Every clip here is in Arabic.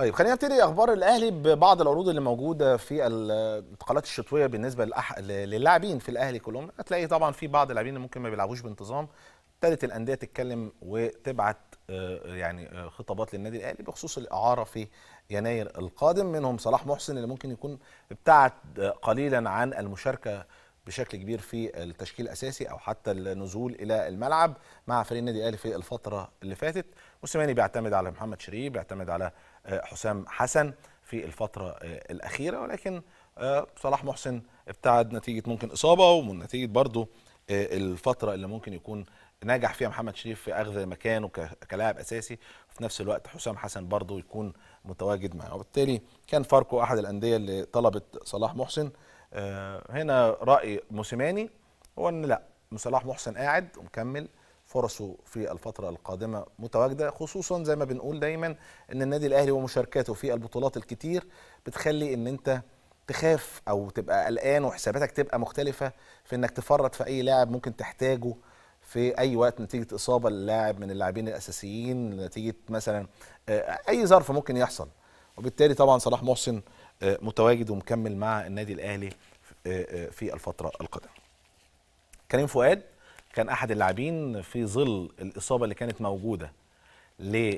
طيب خلينا نبتدي اخبار الاهلي ببعض العروض اللي موجوده في الانتقالات الشتويه بالنسبه للأح... للاعبين في الاهلي كلهم هتلاقي طبعا في بعض اللاعبين اللي ممكن ما بيلعبوش بانتظام ابتدت الانديه تتكلم وتبعت آه، يعني آه، خطابات للنادي الاهلي بخصوص الاعاره في يناير القادم منهم صلاح محسن اللي ممكن يكون ابتعد قليلا عن المشاركه بشكل كبير في التشكيل الاساسي او حتى النزول الى الملعب مع فريق النادي الاهلي في الفتره اللي فاتت موسيماني بيعتمد على محمد شريف بيعتمد على آه، حسام حسن في الفتره آه، الاخيره ولكن آه، صلاح محسن ابتعد نتيجه ممكن اصابه ونتيجه برضه الفتره اللي ممكن يكون نجح فيها محمد شريف في اخذ مكانه كلاعب اساسي وفي نفس الوقت حسام حسن برضه يكون متواجد معاه وبالتالي كان فاركو احد الانديه اللي طلبت صلاح محسن آه، هنا راي موسيماني هو ان لا صلاح محسن قاعد ومكمل فرصه في الفترة القادمة متواجدة خصوصا زي ما بنقول دايما ان النادي الاهلي ومشاركاته في البطولات الكتير بتخلي ان انت تخاف او تبقى قلقان وحساباتك تبقى مختلفة في انك تفرط في اي لاعب ممكن تحتاجه في اي وقت نتيجة اصابة للاعب من اللاعبين الاساسيين نتيجة مثلا آه، اي ظرف ممكن يحصل وبالتالي طبعا صلاح محسن آه، متواجد ومكمل مع النادي الاهلي آه، آه، في الفتره القادمه. كريم فؤاد كان احد اللاعبين في ظل الاصابه اللي كانت موجوده ل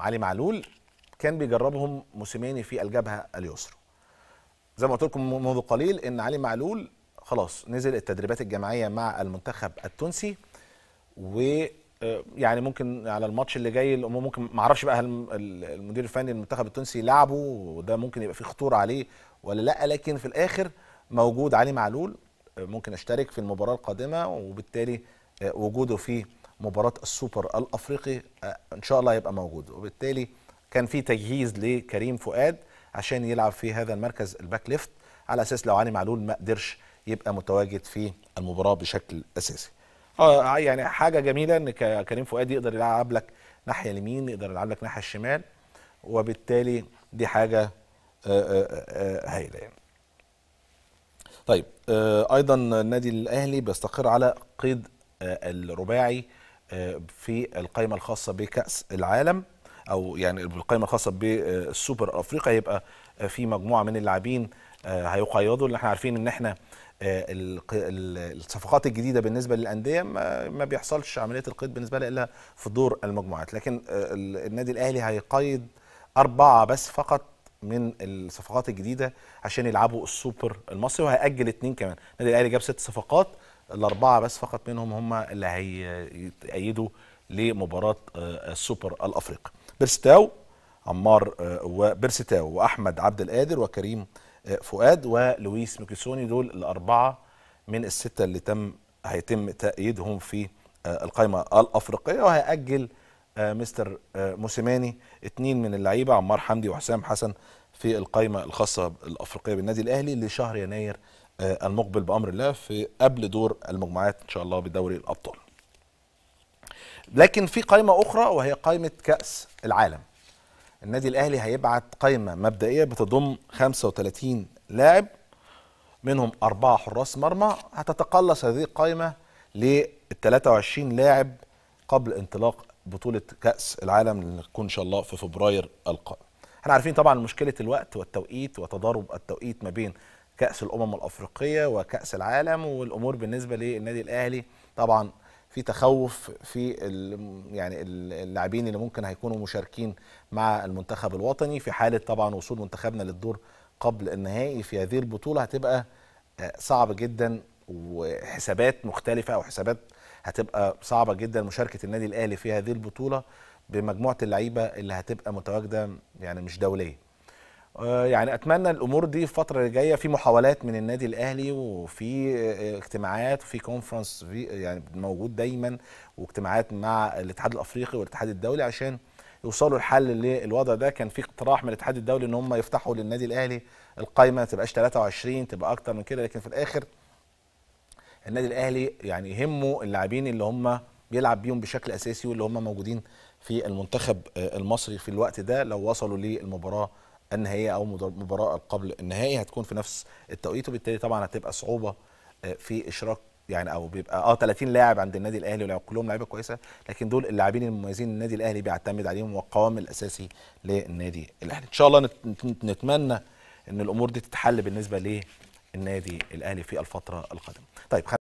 علي معلول كان بيجربهم موسيماني في الجبهه اليسرى. زي ما قلت لكم منذ قليل ان علي معلول خلاص نزل التدريبات الجماعيه مع المنتخب التونسي و يعني ممكن على الماتش اللي جاي ممكن ما اعرفش بقى هل المدير الفني المنتخب التونسي يلعبه وده ممكن يبقى فيه خطوره عليه ولا لا لكن في الاخر موجود علي معلول ممكن اشترك في المباراه القادمه وبالتالي آه، وجوده في مباراه السوبر الافريقي آه، ان شاء الله هيبقى موجود وبالتالي كان في تجهيز لكريم فؤاد عشان يلعب في هذا المركز الباك ليفت على اساس لو علي معلول ما قدرش يبقى متواجد في المباراه بشكل اساسي آه،, اه يعني حاجه جميله ان كريم فؤاد يقدر يلعب لك ناحيه اليمين يقدر يلعب لك ناحيه الشمال وبالتالي دي حاجه آه، آه، هايله يعني طيب ايضا النادي الاهلي بيستقر على قيد الرباعي في القائمه الخاصه بكاس العالم او يعني القائمه الخاصه بالسوبر افريقيا هيبقى في مجموعه من اللاعبين آه، هيقيضوا اللي احنا عارفين ان احنا آه، الصفقات الجديده بالنسبه للانديه ما بيحصلش عمليه القيد بالنسبه لها الا في دور المجموعات لكن آه، النادي الاهلي هيقيد اربعه بس فقط من الصفقات الجديده عشان يلعبوا السوبر المصري وهيأجل اتنين كمان النادي الاهلي جاب ست صفقات الاربعه بس فقط منهم هم اللي هيتأيدوا لمباراه السوبر الافريقي بيرستاو عمار وبيرستاو واحمد عبد القادر وكريم فؤاد ولويس ميكيسوني دول الأربعة من الستة اللي تم هيتم تأييدهم في آه، القائمة الأفريقية وهيأجل آه، مستر آه، موسيماني اتنين من اللعيبة عمار حمدي وحسام حسن في القائمة الخاصة الأفريقية بالنادي الأهلي لشهر يناير المقبل بأمر الله في قبل دور المجموعات إن شاء الله بدوري الأبطال لكن في قائمة أخرى وهي قائمة كأس العالم النادي الاهلي هيبعت قائمه مبدئيه بتضم 35 لاعب منهم أربعة حراس مرمى هتتقلص هذه القائمة ل 23 لاعب قبل انطلاق بطولة كأس العالم اللي تكون إن شاء الله في فبراير القادم. احنا عارفين طبعا مشكلة الوقت والتوقيت وتضارب التوقيت ما بين كأس الأمم الأفريقية وكأس العالم والأمور بالنسبة للنادي الأهلي طبعا في تخوف في يعني اللاعبين اللي ممكن هيكونوا مشاركين مع المنتخب الوطني في حاله طبعا وصول منتخبنا للدور قبل النهائي في هذه البطوله هتبقى آه، صعب جدا وحسابات مختلفه او حسابات هتبقى صعبه جدا مشاركه النادي الاهلي في هذه البطوله بمجموعه اللعيبه اللي هتبقى متواجده يعني مش دوليه آه، يعني اتمنى الامور دي الفتره اللي جايه في محاولات من النادي الاهلي وفي آه، آه، اجتماعات وفي كونفرنس في يعني موجود دايما واجتماعات مع الاتحاد الافريقي والاتحاد الدولي عشان يوصلوا لحل للوضع ده كان في اقتراح من الاتحاد الدولي ان هم يفتحوا للنادي الاهلي القايمه ما تبقاش 23 تبقى اكتر من كده لكن في الاخر النادي الاهلي يعني يهمه اللاعبين اللي هم بيلعب بيهم بشكل اساسي واللي هم موجودين في المنتخب المصري في الوقت ده لو وصلوا للمباراه النهائيه او مباراه قبل النهائي هتكون في نفس التوقيت وبالتالي طبعا هتبقى صعوبه آه، في اشراك يعني او بيبقى اه 30 لاعب عند النادي الاهلي ولا كلهم لعيبه كويسه لكن دول اللاعبين المميزين النادي الاهلي بيعتمد عليهم والقوام الاساسي للنادي الاهلي ان شاء الله نتمنى ان الامور دي تتحل بالنسبه للنادي الاهلي في الفتره القادمه طيب